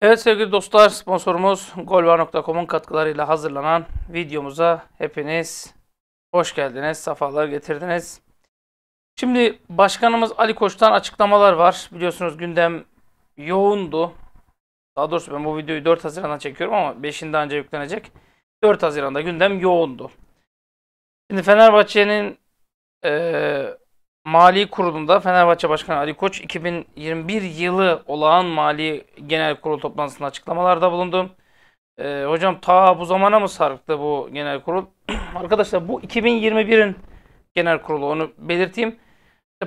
Evet sevgili dostlar sponsorumuz golva.com'un katkılarıyla hazırlanan videomuza hepiniz hoş geldiniz, safalar getirdiniz. Şimdi başkanımız Ali Koç'tan açıklamalar var. Biliyorsunuz gündem yoğundu. Daha doğrusu ben bu videoyu 4 Haziran'da çekiyorum ama 5'inde önce yüklenecek. 4 Haziran'da gündem yoğundu. Şimdi Fenerbahçe'nin e, Mali Kurulu'nda Fenerbahçe Başkanı Ali Koç 2021 yılı olağan mali genel kurul toplantısında açıklamalarda bulundu. Ee, hocam ta bu zamana mı sarktı bu genel kurul? Arkadaşlar bu 2021'in genel kurulu onu belirteyim.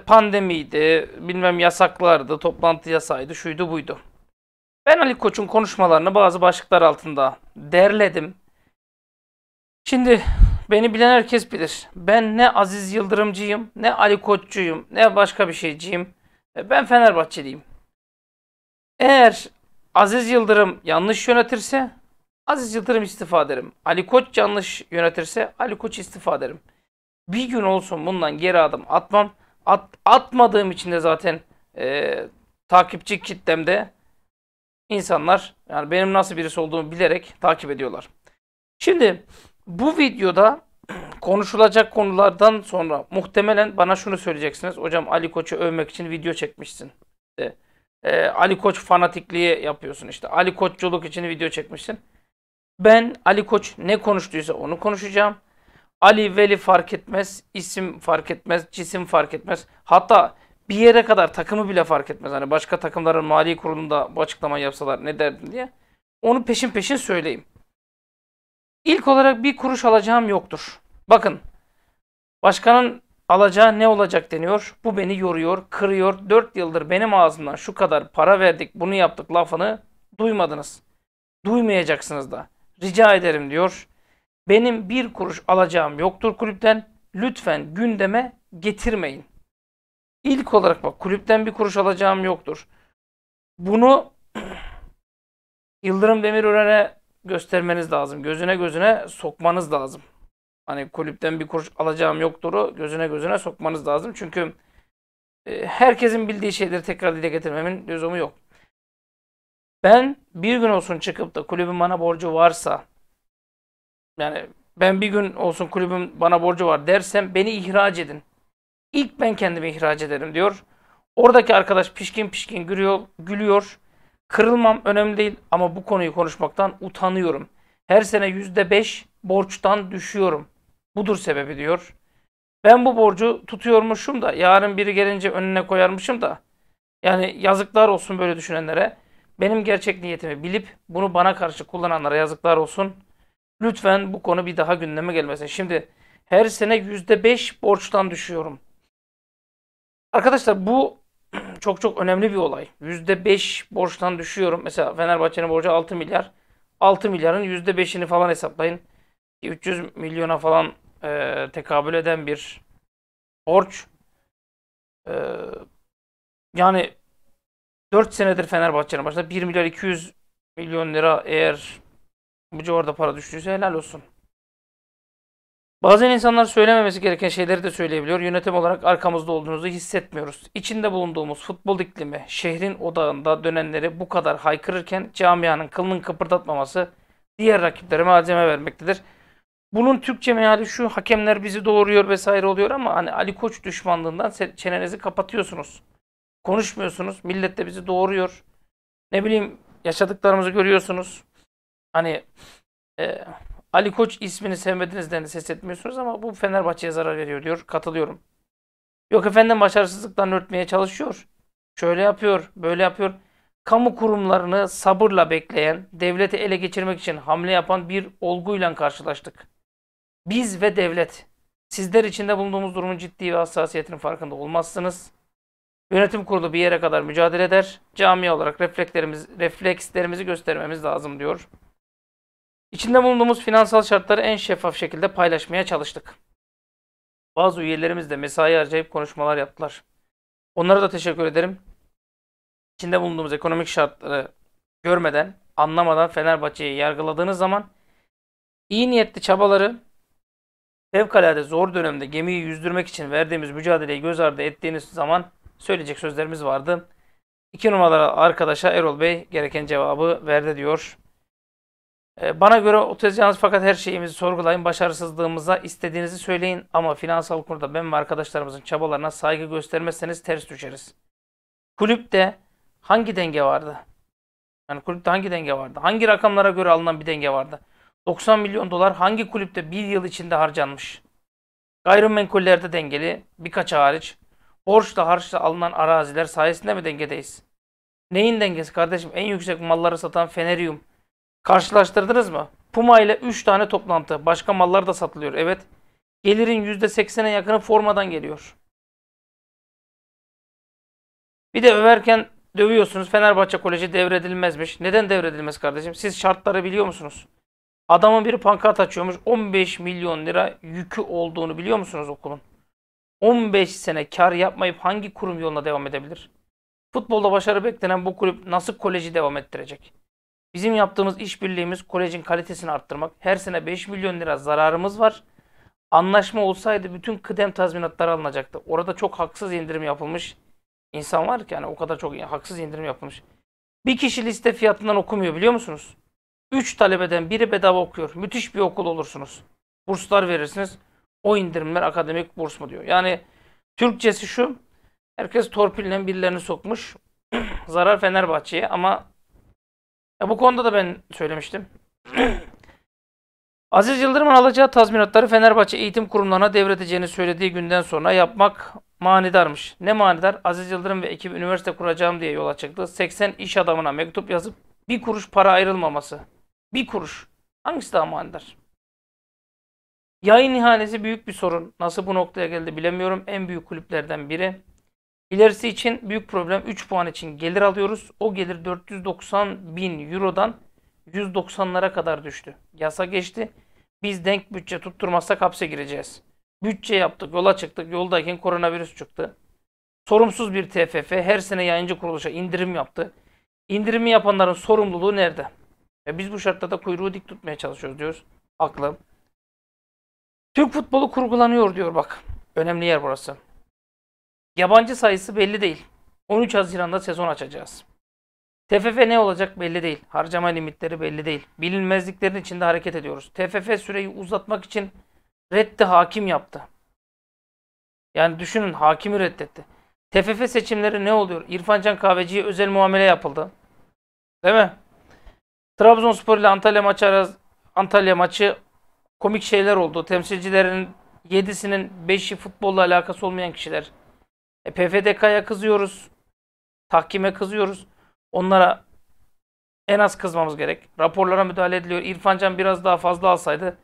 Pandemiydi, bilmem yasaklardı, toplantı yasaydı, şuydu buydu. Ben Ali Koç'un konuşmalarını bazı başlıklar altında derledim. Şimdi Beni bilen herkes bilir. Ben ne Aziz Yıldırımcıyım, ne Ali Koççuyum, ne başka bir şeyciyim. E, ben Fenerbahçeliyim. Eğer Aziz Yıldırım yanlış yönetirse Aziz Yıldırım istifa ederim. Ali Koç yanlış yönetirse Ali Koç istifa ederim. Bir gün olsun bundan geri adım atmam. At, atmadığım için de zaten e, takipçi kitlemde insanlar yani benim nasıl birisi olduğumu bilerek takip ediyorlar. Şimdi bu videoda konuşulacak konulardan sonra muhtemelen bana şunu söyleyeceksiniz. Hocam Ali Koç'u övmek için video çekmişsin. İşte, e, Ali Koç fanatikliği yapıyorsun işte. Ali Koççuluk için video çekmişsin. Ben Ali Koç ne konuştuysa onu konuşacağım. Ali Veli fark etmez, isim fark etmez, cisim fark etmez. Hatta bir yere kadar takımı bile fark etmez. Hani başka takımların mali kurulunda bu açıklamayı yapsalar ne derdin diye. Onu peşin peşin söyleyeyim. İlk olarak bir kuruş alacağım yoktur. Bakın başkanın alacağı ne olacak deniyor. Bu beni yoruyor, kırıyor. 4 yıldır benim ağzımdan şu kadar para verdik, bunu yaptık lafını duymadınız. Duymayacaksınız da. Rica ederim diyor. Benim bir kuruş alacağım yoktur kulüpten. Lütfen gündeme getirmeyin. İlk olarak bak kulüpten bir kuruş alacağım yoktur. Bunu Yıldırım Demirören'e göstermeniz lazım. Gözüne gözüne sokmanız lazım. Hani kulüpten bir kuruş alacağım yoktur'u gözüne gözüne sokmanız lazım. Çünkü e, herkesin bildiği şeyleri tekrar dile getirmemin lüzumu yok. Ben bir gün olsun çıkıp da kulübün bana borcu varsa yani ben bir gün olsun kulübün bana borcu var dersem beni ihraç edin. İlk ben kendimi ihraç ederim diyor. Oradaki arkadaş pişkin pişkin gülüyor. gülüyor. Kırılmam önemli değil ama bu konuyu konuşmaktan utanıyorum. Her sene yüzde beş borçtan düşüyorum. Budur sebebi diyor. Ben bu borcu tutuyormuşum da yarın biri gelince önüne koyarmışım da. Yani yazıklar olsun böyle düşünenlere. Benim gerçek niyetimi bilip bunu bana karşı kullananlara yazıklar olsun. Lütfen bu konu bir daha gündeme gelmesin. Şimdi her sene yüzde beş borçtan düşüyorum. Arkadaşlar bu çok çok önemli bir olay. %5 borçtan düşüyorum. Mesela Fenerbahçe'nin borcu 6 milyar. 6 milyarın %5'ini falan hesaplayın. 300 milyona falan e, tekabül eden bir borç. E, yani 4 senedir Fenerbahçe'nin başında 1 milyar 200 milyon lira eğer bu civarda para düştüyse helal olsun. Bazen insanlar söylememesi gereken şeyleri de söyleyebiliyor. Yönetim olarak arkamızda olduğunuzu hissetmiyoruz. İçinde bulunduğumuz futbol iklimi, şehrin odağında dönenleri bu kadar haykırırken camianın kılının kıpırdatmaması diğer rakiplere malzeme vermektedir. Bunun Türkçe meali şu hakemler bizi doğuruyor vesaire oluyor ama hani Ali Koç düşmanlığından çenenizi kapatıyorsunuz. Konuşmuyorsunuz. Millet de bizi doğuruyor. Ne bileyim yaşadıklarımızı görüyorsunuz. Hani e, Ali Koç ismini sevmediniz de ses etmiyorsunuz ama bu Fenerbahçe'ye zarar veriyor diyor. Katılıyorum. Yok efendim başarısızlıktan örtmeye çalışıyor. Şöyle yapıyor, böyle yapıyor. Kamu kurumlarını sabırla bekleyen, devleti ele geçirmek için hamle yapan bir olguyla karşılaştık. Biz ve devlet. Sizler içinde bulunduğumuz durumun ciddi ve hassasiyetinin farkında olmazsınız. Yönetim kurulu bir yere kadar mücadele eder. Camia olarak reflekslerimizi göstermemiz lazım diyor. İçinde bulunduğumuz finansal şartları en şeffaf şekilde paylaşmaya çalıştık. Bazı üyelerimiz de mesai harcayıp konuşmalar yaptılar. Onlara da teşekkür ederim. İçinde bulunduğumuz ekonomik şartları görmeden, anlamadan Fenerbahçe'yi yargıladığınız zaman iyi niyetli çabaları fevkalade zor dönemde gemiyi yüzdürmek için verdiğimiz mücadeleyi göz ardı ettiğiniz zaman söyleyecek sözlerimiz vardı. İki numaralı arkadaşa Erol Bey gereken cevabı verdi diyor ee, bana göre o tez yalnız fakat her şeyimizi sorgulayın, başarısızlığımıza istediğinizi söyleyin ama finansal konuda ben ve arkadaşlarımızın çabalarına saygı göstermezseniz ters düşeriz. Kulüpte hangi denge vardı? Yani kulüpte hangi denge vardı? Hangi rakamlara göre alınan bir denge vardı? 90 milyon dolar hangi kulüpte bir yıl içinde harcanmış? Gayrimenkullerde dengeli, birkaç hariç. Borçla harçla alınan araziler sayesinde mi dengedeyiz? Neyin dengesi kardeşim? En yüksek malları satan Fenerium Karşılaştırdınız mı? Puma ile 3 tane toplantı. Başka mallar da satılıyor. Evet. Gelirin %80'e yakını formadan geliyor. Bir de överken dövüyorsunuz. Fenerbahçe Koleji devredilmezmiş. Neden devredilmez kardeşim? Siz şartları biliyor musunuz? Adamın biri pankart açıyormuş. 15 milyon lira yükü olduğunu biliyor musunuz okulun? 15 sene kar yapmayıp hangi kurum yoluna devam edebilir? Futbolda başarı beklenen bu kulüp nasıl koleji devam ettirecek? Bizim yaptığımız işbirliğimiz kolejin kalitesini arttırmak. Her sene 5 milyon lira zararımız var. Anlaşma olsaydı bütün kıdem tazminatları alınacaktı. Orada çok haksız indirim yapılmış. İnsan var ki yani o kadar çok haksız indirim yapılmış. Bir kişi liste fiyatından okumuyor biliyor musunuz? 3 talebeden biri bedava okuyor. Müthiş bir okul olursunuz. Burslar verirsiniz. O indirimler akademik burs mu diyor. Yani Türkçesi şu. Herkes torpille birilerini sokmuş. Zarar Fenerbahçe'ye ama ya bu konuda da ben söylemiştim. Aziz Yıldırım'ın alacağı tazminatları Fenerbahçe eğitim kurumlarına devredeceğini söylediği günden sonra yapmak manidarmış. Ne manidar? Aziz Yıldırım ve ekibi üniversite kuracağım diye yola çıktı. 80 iş adamına mektup yazıp bir kuruş para ayrılmaması. Bir kuruş. Hangisi daha manidar? Yayın ihalesi büyük bir sorun. Nasıl bu noktaya geldi bilemiyorum. En büyük kulüplerden biri. İlerisi için büyük problem 3 puan için gelir alıyoruz. O gelir 490 bin eurodan 190'lara kadar düştü. Yasa geçti. Biz denk bütçe tutturmazsak hapse gireceğiz. Bütçe yaptık, yola çıktık. Yoldayken koronavirüs çıktı. Sorumsuz bir TFF her sene yayıncı kuruluşa indirim yaptı. İndirimi yapanların sorumluluğu nerede? E biz bu şartta da kuyruğu dik tutmaya çalışıyoruz diyoruz. Haklı. Türk futbolu kurgulanıyor diyor bak. Önemli yer burası. Yabancı sayısı belli değil. 13 Haziran'da sezon açacağız. TFF ne olacak belli değil. Harcama limitleri belli değil. Bilinmezliklerin içinde hareket ediyoruz. TFF süreyi uzatmak için reddi hakim yaptı. Yani düşünün hakimi reddetti. TFF seçimleri ne oluyor? İrfan Can Kahveci'ye özel muamele yapıldı. Değil mi? Trabzonspor ile Antalya maçı arası, Antalya maçı komik şeyler oldu. Temsilcilerin 7'sinin 5'i futbolla alakası olmayan kişiler. E, PFDK'ya kızıyoruz. Tahkime kızıyoruz. Onlara en az kızmamız gerek. Raporlara müdahale ediliyor. İrfancan biraz daha fazla alsaydı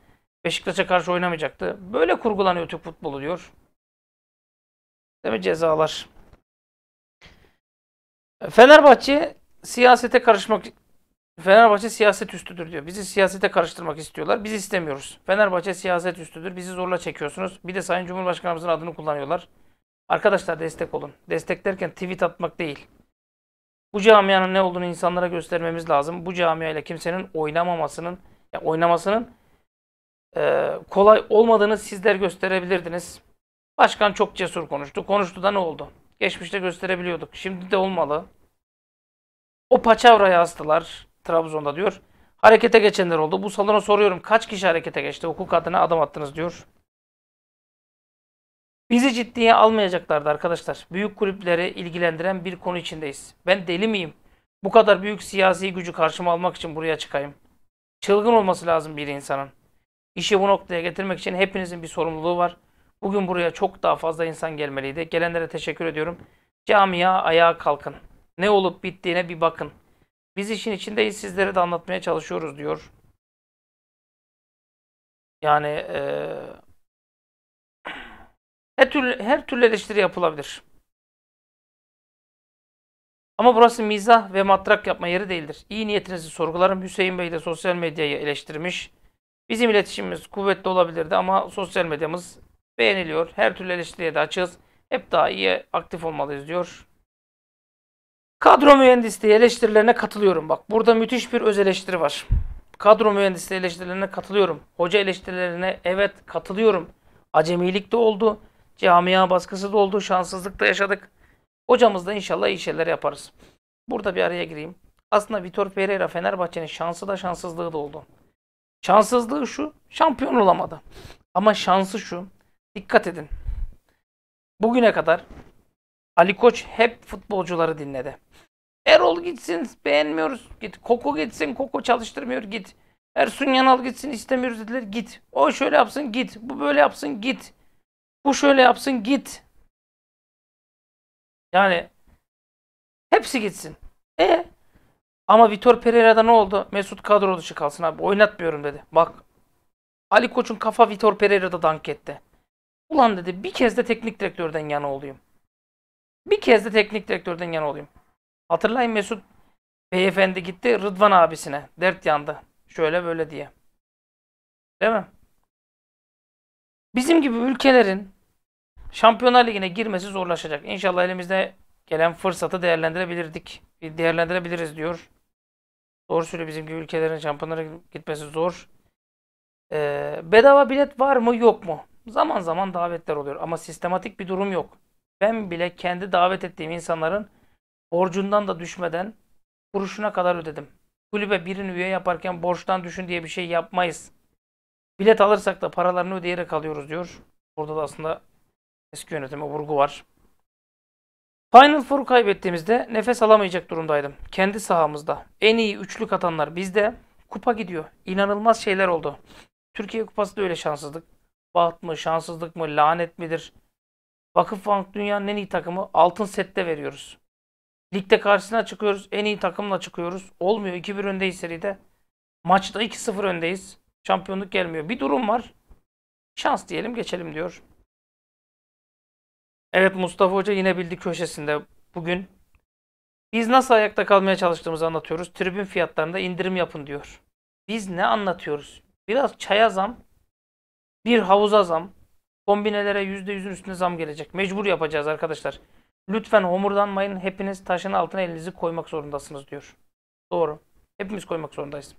Beşiktaş'a karşı oynamayacaktı. Böyle kurgulanıyor Türk futbolu diyor. Değil mi cezalar? Fenerbahçe siyasete karışmak Fenerbahçe siyaset üstüdür diyor. Bizi siyasete karıştırmak istiyorlar. Biz istemiyoruz. Fenerbahçe siyaset üstüdür. Bizi zorla çekiyorsunuz. Bir de Sayın Cumhurbaşkanımızın adını kullanıyorlar. Arkadaşlar destek olun. Desteklerken derken tweet atmak değil. Bu camianın ne olduğunu insanlara göstermemiz lazım. Bu camiayla kimsenin oynamamasının, yani oynamasının e, kolay olmadığını sizler gösterebilirdiniz. Başkan çok cesur konuştu. Konuştu da ne oldu? Geçmişte gösterebiliyorduk. Şimdi de olmalı. O paçavraya astılar Trabzon'da diyor. Harekete geçenler oldu. Bu salona soruyorum kaç kişi harekete geçti? Hukuk adına adım attınız diyor. Bizi ciddiye almayacaklardı arkadaşlar. Büyük kulüpleri ilgilendiren bir konu içindeyiz. Ben deli miyim? Bu kadar büyük siyasi gücü karşıma almak için buraya çıkayım. Çılgın olması lazım bir insanın. İşi bu noktaya getirmek için hepinizin bir sorumluluğu var. Bugün buraya çok daha fazla insan gelmeliydi. Gelenlere teşekkür ediyorum. Camia ayağa kalkın. Ne olup bittiğine bir bakın. Biz işin içindeyiz sizlere de anlatmaya çalışıyoruz diyor. Yani eee her türlü, her türlü eleştiri yapılabilir. Ama burası mizah ve matrak yapma yeri değildir. İyi niyetinizi sorgularım. Hüseyin Bey de sosyal medyayı eleştirmiş. Bizim iletişimimiz kuvvetli olabilirdi ama sosyal medyamız beğeniliyor. Her türlü eleştiriye de açığız. Hep daha iyi aktif olmalıyız diyor. Kadro mühendisliği eleştirilerine katılıyorum. Bak burada müthiş bir öz eleştiri var. Kadro mühendisliği eleştirilerine katılıyorum. Hoca eleştirilerine evet katılıyorum. Acemilik de oldu. Camia baskısı da oldu. Şanssızlık da yaşadık. da inşallah iyi şeyler yaparız. Burada bir araya gireyim. Aslında Vitor Pereira Fenerbahçe'nin şansı da şanssızlığı da oldu. Şanssızlığı şu. Şampiyon olamadı. Ama şansı şu. Dikkat edin. Bugüne kadar Ali Koç hep futbolcuları dinledi. Erol gitsin beğenmiyoruz git. Koko gitsin Koko çalıştırmıyor git. Ersun Yanal gitsin istemiyoruz dediler git. O şöyle yapsın git. Bu böyle yapsın git. Bu şöyle yapsın git. Yani hepsi gitsin. E ama Vitor Pereira'da ne oldu? Mesut kadro dışı kalsın abi. Oynatmıyorum dedi. Bak Ali Koç'un kafa Vitor Pereira'da dank etti. Ulan dedi bir kez de teknik direktörden yana olayım. Bir kez de teknik direktörden yana olayım. Hatırlayın Mesut beyefendi gitti Rıdvan abisine. Dert yandı. Şöyle böyle diye. Değil mi? Bizim gibi ülkelerin Şampiyonlar Ligi'ne girmesi zorlaşacak. İnşallah elimizde gelen fırsatı değerlendirebilirdik. Değerlendirebiliriz diyor. Doğru söylüyor bizim gibi ülkelerin şampiyonlara gitmesi zor. Ee, bedava bilet var mı yok mu? Zaman zaman davetler oluyor ama sistematik bir durum yok. Ben bile kendi davet ettiğim insanların borcundan da düşmeden kuruşuna kadar ödedim. Kulübe birini üye yaparken borçtan düşün diye bir şey yapmayız. Bilet alırsak da paralarını ödeyerek alıyoruz diyor. Orada da aslında Eski yönetime vurgu var. Final Four'u kaybettiğimizde nefes alamayacak durumdaydım. Kendi sahamızda. En iyi üçlük atanlar bizde. Kupa gidiyor. İnanılmaz şeyler oldu. Türkiye Kupası da öyle şanssızlık. Baht mı, şanssızlık mı, lanet midir? Vakıfbank dünyanın en iyi takımı. Altın sette veriyoruz. Ligde karşısına çıkıyoruz. En iyi takımla çıkıyoruz. Olmuyor. 2-1 öndeyiz seride. Maçta 2-0 öndeyiz. Şampiyonluk gelmiyor. Bir durum var. Şans diyelim geçelim diyor. Evet Mustafa Hoca yine bildi köşesinde bugün. Biz nasıl ayakta kalmaya çalıştığımızı anlatıyoruz. Tribün fiyatlarında indirim yapın diyor. Biz ne anlatıyoruz? Biraz çaya zam, bir havuza zam, kombinelere %100'ün üstüne zam gelecek. Mecbur yapacağız arkadaşlar. Lütfen homurdanmayın. Hepiniz taşın altına elinizi koymak zorundasınız diyor. Doğru. Hepimiz koymak zorundayız.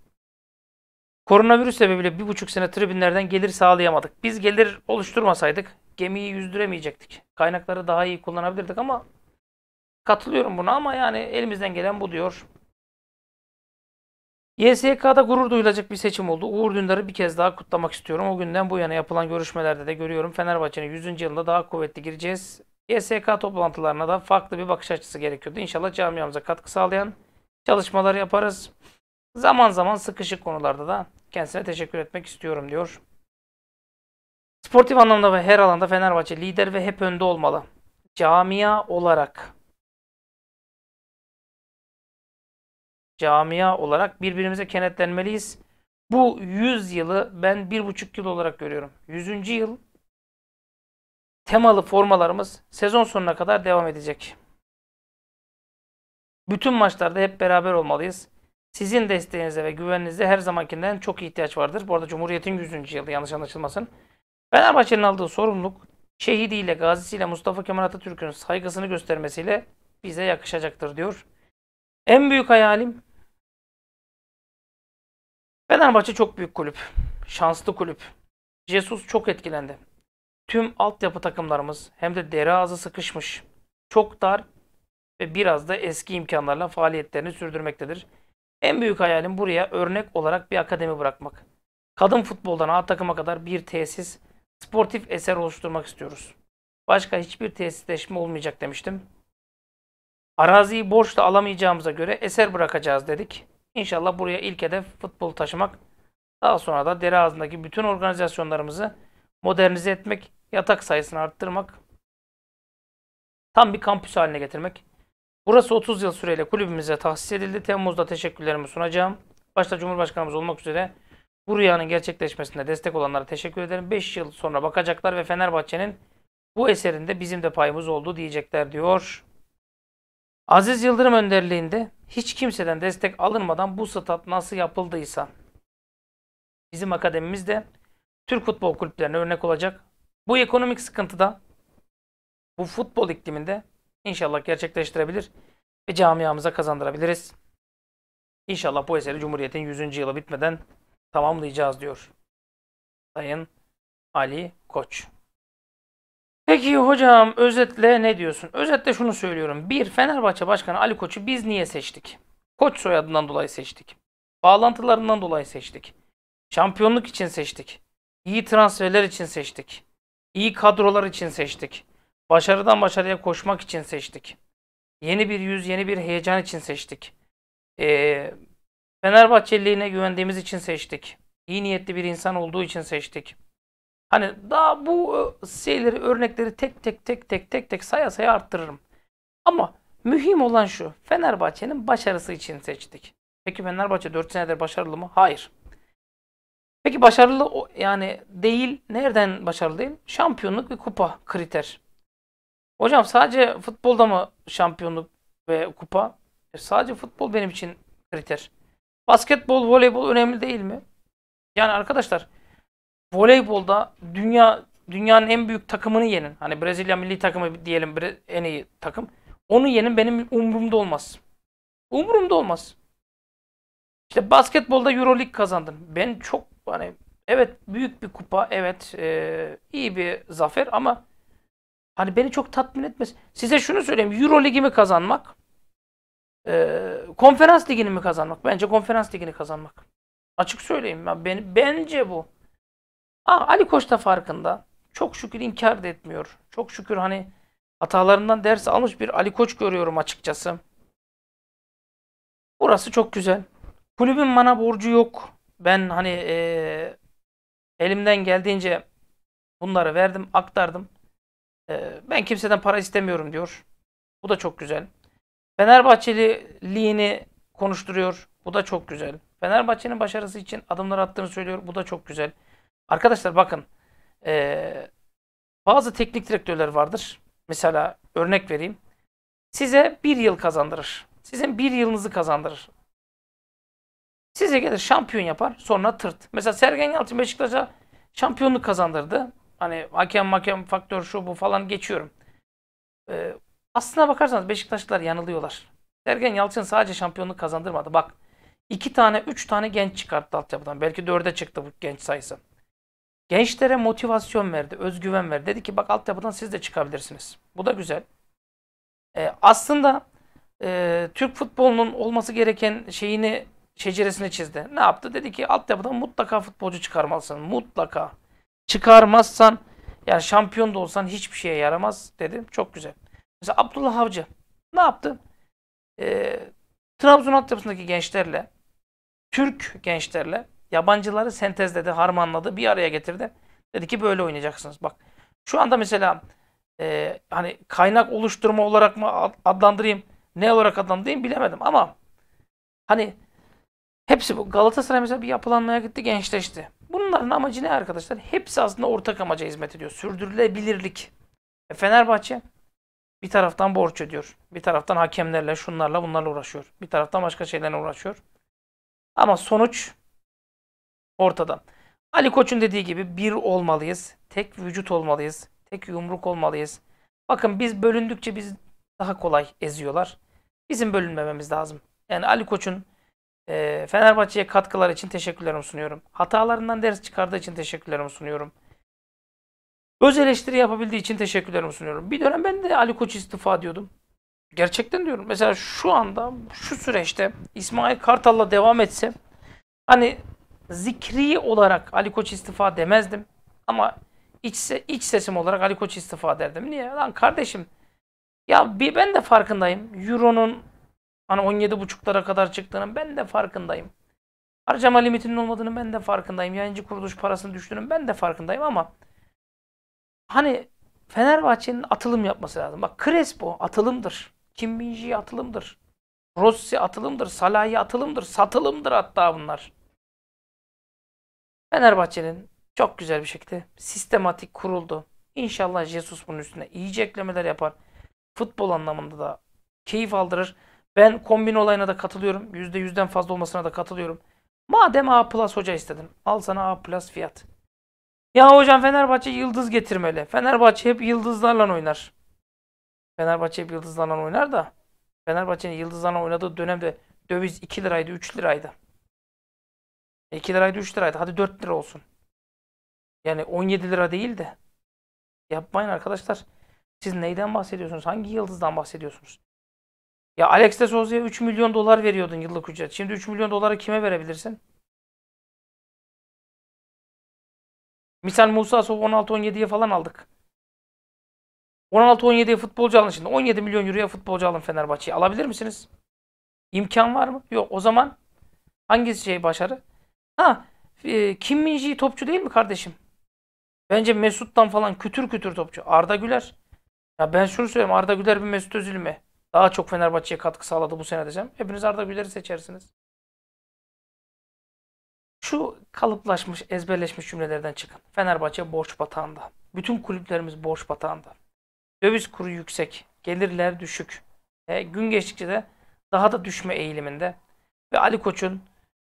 Koronavirüs sebebiyle bir buçuk sene tribünlerden gelir sağlayamadık. Biz gelir oluşturmasaydık gemiyi yüzdüremeyecektik. Kaynakları daha iyi kullanabilirdik ama katılıyorum buna ama yani elimizden gelen bu diyor. YSK'da gurur duyulacak bir seçim oldu. Uğur Dündar'ı bir kez daha kutlamak istiyorum. O günden bu yana yapılan görüşmelerde de görüyorum. Fenerbahçe'nin 100. yılında daha kuvvetli gireceğiz. YSK toplantılarına da farklı bir bakış açısı gerekiyordu. İnşallah camiamıza katkı sağlayan çalışmalar yaparız. Zaman zaman sıkışık konularda da kendisine teşekkür etmek istiyorum diyor. Sportif anlamda ve her alanda Fenerbahçe lider ve hep önde olmalı. Camia olarak camia olarak birbirimize kenetlenmeliyiz. Bu 100 yılı ben 1,5 yıl olarak görüyorum. 100. yıl temalı formalarımız sezon sonuna kadar devam edecek. Bütün maçlarda hep beraber olmalıyız. Sizin desteğinize ve güveninize her zamankinden çok ihtiyaç vardır. Bu arada Cumhuriyet'in 100. yılı yanlış anlaşılmasın. Fenerbahçe'nin aldığı sorumluluk şehidiyle, gazisiyle Mustafa Kemal Atatürk'ün saygısını göstermesiyle bize yakışacaktır diyor. En büyük hayalim Fenerbahçe çok büyük kulüp. Şanslı kulüp. Jesus çok etkilendi. Tüm altyapı takımlarımız hem de dere ağzı sıkışmış. Çok dar ve biraz da eski imkanlarla faaliyetlerini sürdürmektedir. En büyük hayalim buraya örnek olarak bir akademi bırakmak. Kadın futboldan A takıma kadar bir tesis sportif eser oluşturmak istiyoruz. Başka hiçbir tesisleşme olmayacak demiştim. Araziyi borçla alamayacağımıza göre eser bırakacağız dedik. İnşallah buraya ilk hedef futbol taşımak. Daha sonra da dere ağzındaki bütün organizasyonlarımızı modernize etmek, yatak sayısını arttırmak. Tam bir kampüs haline getirmek. Burası 30 yıl süreyle kulübümüze tahsis edildi. Temmuz'da teşekkürlerimi sunacağım. Başta Cumhurbaşkanımız olmak üzere bu rüyanın gerçekleşmesine destek olanlara teşekkür ederim. 5 yıl sonra bakacaklar ve Fenerbahçe'nin bu eserinde bizim de payımız oldu diyecekler diyor. Aziz Yıldırım önderliğinde hiç kimseden destek alınmadan bu stat nasıl yapıldıysa bizim akademimiz de Türk futbol kulüplerine örnek olacak. Bu ekonomik sıkıntıda bu futbol ikliminde inşallah gerçekleştirebilir ve camiamıza kazandırabiliriz. İnşallah bu eseri Cumhuriyet'in 100. yılı bitmeden tamamlayacağız diyor. Sayın Ali Koç. Peki hocam özetle ne diyorsun? Özetle şunu söylüyorum. Bir, Fenerbahçe Başkanı Ali Koç'u biz niye seçtik? Koç soyadından dolayı seçtik. Bağlantılarından dolayı seçtik. Şampiyonluk için seçtik. İyi transferler için seçtik. İyi kadrolar için seçtik. Başarıdan başarıya koşmak için seçtik. Yeni bir yüz, yeni bir heyecan için seçtik. Ee, Fenerbahçeliğine güvendiğimiz için seçtik. İyi niyetli bir insan olduğu için seçtik. Hani daha bu e, şeyleri, örnekleri tek tek tek tek tek tek saya saya arttırırım. Ama mühim olan şu. Fenerbahçe'nin başarısı için seçtik. Peki Fenerbahçe 4 senedir başarılı mı? Hayır. Peki başarılı yani değil. Nereden başarılı değil? Şampiyonluk ve kupa kriter. Hocam sadece futbolda mı şampiyonluk ve kupa? E sadece futbol benim için kriter. Basketbol, voleybol önemli değil mi? Yani arkadaşlar voleybolda dünya dünyanın en büyük takımını yenin. Hani Brezilya milli takımı diyelim en iyi takım. Onu yenin benim umurumda olmaz. Umurumda olmaz. İşte basketbolda Euroleague kazandın. Ben çok hani evet büyük bir kupa, evet e, iyi bir zafer ama hani beni çok tatmin etmez. Size şunu söyleyeyim. Euroleague'imi kazanmak ee, konferans ligini mi kazanmak? Bence konferans ligini kazanmak. Açık söyleyeyim ben. ben bence bu. Aa, Ali Koç da farkında. Çok şükür inkar da etmiyor. Çok şükür hani hatalarından ders almış bir Ali Koç görüyorum açıkçası. Burası çok güzel. Kulübün bana borcu yok. Ben hani e, elimden geldiğince bunları verdim, aktardım. E, ben kimseden para istemiyorum diyor. Bu da çok güzel. Fenerbahçeliliğini konuşturuyor. Bu da çok güzel. Fenerbahçe'nin başarısı için adımlar attığını söylüyor. Bu da çok güzel. Arkadaşlar bakın. Ee, bazı teknik direktörler vardır. Mesela örnek vereyim. Size bir yıl kazandırır. Sizin bir yılınızı kazandırır. Size gelir şampiyon yapar sonra tırt. Mesela Sergen Yalçın Beşiktaş'a şampiyonluk kazandırdı. Hani hakem makem faktör şu bu falan geçiyorum. Ee, Aslına bakarsanız Beşiktaşlılar yanılıyorlar. Sergen Yalçın sadece şampiyonluk kazandırmadı. Bak iki tane üç tane genç çıkarttı altyapıdan. Belki dörde çıktı bu genç sayısı. Gençlere motivasyon verdi, özgüven verdi. Dedi ki bak altyapıdan siz de çıkabilirsiniz. Bu da güzel. Ee, aslında e, Türk futbolunun olması gereken şeyini şeceresini çizdi. Ne yaptı? Dedi ki altyapıdan mutlaka futbolcu çıkarmalısın. Mutlaka. Çıkarmazsan yani şampiyon da olsan hiçbir şeye yaramaz dedi. Çok güzel. Mesela Abdullah Avcı ne yaptı? Ee, Trabzon altyapısındaki gençlerle, Türk gençlerle yabancıları sentezledi, harmanladı, bir araya getirdi. Dedi ki böyle oynayacaksınız. Bak şu anda mesela e, hani kaynak oluşturma olarak mı adlandırayım, ne olarak adlandırayım bilemedim ama hani hepsi bu. Galatasaray mesela bir yapılanmaya gitti, gençleşti. Bunların amacı ne arkadaşlar? Hepsi aslında ortak amaca hizmet ediyor. Sürdürülebilirlik. E, Fenerbahçe bir taraftan borç ödüyor. Bir taraftan hakemlerle, şunlarla, bunlarla uğraşıyor. Bir taraftan başka şeylerle uğraşıyor. Ama sonuç ortada. Ali Koç'un dediği gibi bir olmalıyız. Tek vücut olmalıyız. Tek yumruk olmalıyız. Bakın biz bölündükçe biz daha kolay eziyorlar. Bizim bölünmememiz lazım. Yani Ali Koç'un e, Fenerbahçe'ye katkılar için teşekkürlerimi sunuyorum. Hatalarından ders çıkardığı için teşekkürlerimi sunuyorum. Öz eleştiri yapabildiği için teşekkürlerimi sunuyorum. Bir dönem ben de Ali Koç istifa diyordum. Gerçekten diyorum. Mesela şu anda şu süreçte İsmail Kartal'la devam etse hani zikri olarak Ali Koç istifa demezdim. Ama iç, iç sesim olarak Ali Koç istifa derdim. Niye? Lan kardeşim ya bir ben de farkındayım. Euro'nun hani 17.5'lara kadar çıktığının ben de farkındayım. Harcama limitinin olmadığını ben de farkındayım. Yayıncı kuruluş parasının düştüğünün ben de farkındayım ama Hani Fenerbahçe'nin atılım yapması lazım. Bak Crespo atılımdır. Kim Minji atılımdır. Rossi atılımdır. Salahi atılımdır. Satılımdır hatta bunlar. Fenerbahçe'nin çok güzel bir şekilde sistematik kuruldu. İnşallah Jesus bunun üstüne iyice eklemeler yapar. Futbol anlamında da keyif aldırır. Ben kombin olayına da katılıyorum. %100'den fazla olmasına da katılıyorum. Madem A plus hoca istedim. Al sana A plus fiyat. Ya hocam Fenerbahçe yıldız getirmeli. Fenerbahçe hep yıldızlarla oynar. Fenerbahçe hep yıldızlarla oynar da Fenerbahçe'nin yıldızlarla oynadığı dönemde döviz 2 liraydı, 3 liraydı. 2 e, liraydı, 3 liraydı. Hadi 4 lira olsun. Yani 17 lira değil de. Yapmayın arkadaşlar. Siz neyden bahsediyorsunuz? Hangi yıldızdan bahsediyorsunuz? Ya Alex de Souza'ya 3 milyon dolar veriyordun yıllık ücret. Şimdi 3 milyon doları kime verebilirsin? Misal Musa Sov 16-17'ye falan aldık. 16-17'ye futbolcu alın şimdi. 17 milyon euroya futbolcu alın Fenerbahçe'ye. Alabilir misiniz? İmkan var mı? Yok. O zaman hangi şey başarı? Ha, e, Kim Minji topçu değil mi kardeşim? Bence Mesut'tan falan kütür kütür topçu. Arda Güler. Ya ben şunu söyleyeyim. Arda Güler bir Mesut Özil mi? Daha çok Fenerbahçe'ye katkı sağladı bu sene diyeceğim. Hepiniz Arda Güler'i seçersiniz. Şu kalıplaşmış, ezberleşmiş cümlelerden çıkın. Fenerbahçe borç batağında. Bütün kulüplerimiz borç batağında. Döviz kuru yüksek, gelirler düşük. E, gün geçtikçe de daha da düşme eğiliminde. Ve Ali Koç'un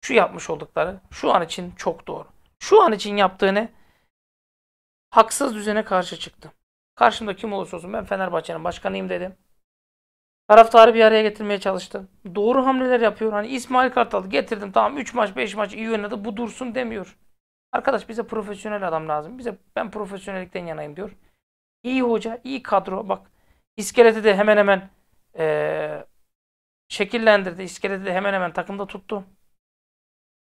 şu yapmış oldukları şu an için çok doğru. Şu an için yaptığı ne? Haksız düzene karşı çıktı. Karşımda kim olursa olsun ben Fenerbahçe'nin başkanıyım dedim. Taraftarı bir araya getirmeye çalıştı. Doğru hamleler yapıyor. Hani İsmail Kartal'ı getirdim tamam 3 maç 5 maç iyi oynadı bu dursun demiyor. Arkadaş bize profesyonel adam lazım. Bize ben profesyonellikten yanayım diyor. İyi hoca, iyi kadro. Bak iskeleti de hemen hemen ee, şekillendirdi. İskeleti de hemen hemen takımda tuttu.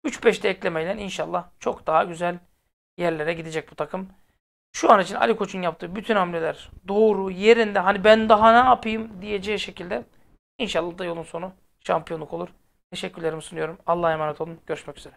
3-5'te eklemeyle inşallah çok daha güzel yerlere gidecek bu takım. Şu an için Ali Koç'un yaptığı bütün hamleler doğru, yerinde. Hani ben daha ne yapayım diyeceği şekilde inşallah da yolun sonu şampiyonluk olur. Teşekkürlerimi sunuyorum. Allah'a emanet olun. Görüşmek üzere.